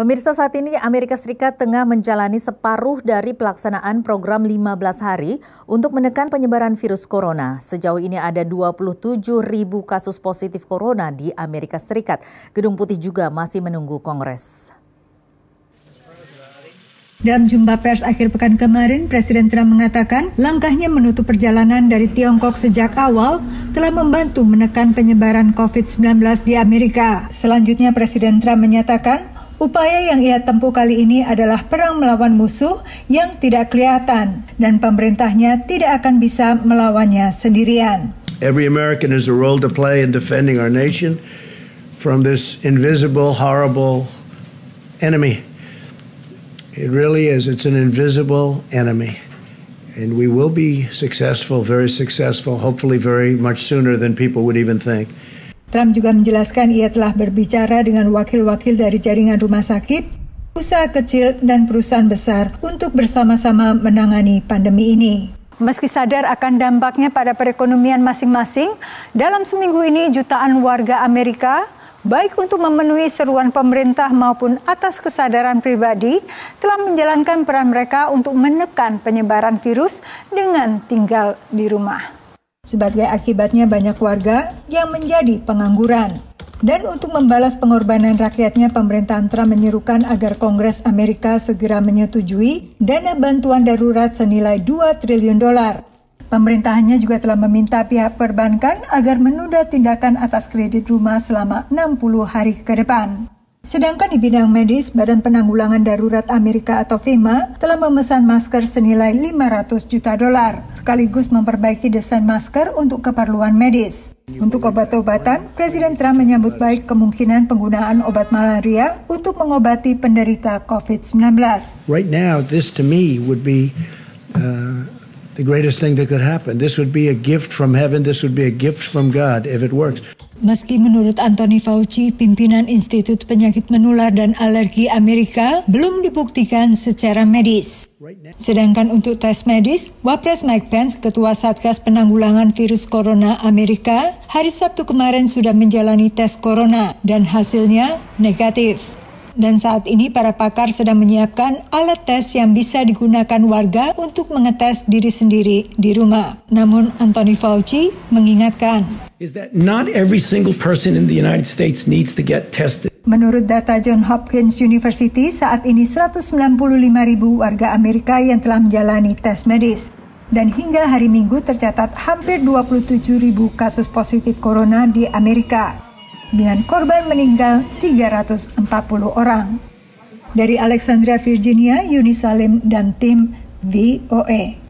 Pemirsa saat ini Amerika Serikat tengah menjalani separuh dari pelaksanaan program 15 hari untuk menekan penyebaran virus corona. Sejauh ini ada 27 ribu kasus positif corona di Amerika Serikat. Gedung Putih juga masih menunggu Kongres. Dalam jumpa pers akhir pekan kemarin, Presiden Trump mengatakan langkahnya menutup perjalanan dari Tiongkok sejak awal telah membantu menekan penyebaran COVID-19 di Amerika. Selanjutnya, Presiden Trump menyatakan Upaya yang ia tempuh kali ini adalah perang melawan musuh yang tidak kelihatan dan pemerintahnya tidak akan bisa melawannya sendirian. Every American has a role to play in defending our nation from this invisible horrible enemy. It really is. It's an invisible enemy. And we will be successful, very successful, hopefully very much sooner than people would even think. Trump juga menjelaskan ia telah berbicara dengan wakil-wakil dari jaringan rumah sakit, usaha kecil, dan perusahaan besar untuk bersama-sama menangani pandemi ini. Meski sadar akan dampaknya pada perekonomian masing-masing, dalam seminggu ini jutaan warga Amerika baik untuk memenuhi seruan pemerintah maupun atas kesadaran pribadi, telah menjalankan peran mereka untuk menekan penyebaran virus dengan tinggal di rumah. Sebagai akibatnya banyak warga yang menjadi pengangguran. Dan untuk membalas pengorbanan rakyatnya, pemerintahan Trump menyerukan agar Kongres Amerika segera menyetujui dana bantuan darurat senilai 2 triliun dolar. Pemerintahannya juga telah meminta pihak perbankan agar menunda tindakan atas kredit rumah selama 60 hari ke depan. Sedangkan di bidang medis, Badan Penanggulangan Darurat Amerika atau FEMA telah memesan masker senilai 500 juta dolar sekaligus memperbaiki desain masker untuk keperluan medis. Untuk obat-obatan, Presiden Trump menyambut baik kemungkinan penggunaan obat malaria untuk mengobati penderita COVID-19. Right now, this to me would be uh, the greatest thing that could happen. This would be a gift from heaven. This would be a gift from God if it works. Meski menurut Anthony Fauci, pimpinan Institut Penyakit Menular dan Alergi Amerika belum dibuktikan secara medis. Sedangkan untuk tes medis, Wapres Mike Pence, Ketua Satgas Penanggulangan Virus Corona Amerika, hari Sabtu kemarin sudah menjalani tes corona dan hasilnya negatif dan saat ini para pakar sedang menyiapkan alat tes yang bisa digunakan warga untuk mengetes diri sendiri di rumah. Namun Anthony Fauci mengingatkan, is that not every single person in the United States needs to get tested. Menurut data John Hopkins University, saat ini 195 ribu warga Amerika yang telah menjalani tes medis. Dan hingga hari Minggu tercatat hampir 27 ribu kasus positif corona di Amerika dengan korban meninggal 340 orang. Dari Alexandria, Virginia, Yuni Salim dan tim VOA. E.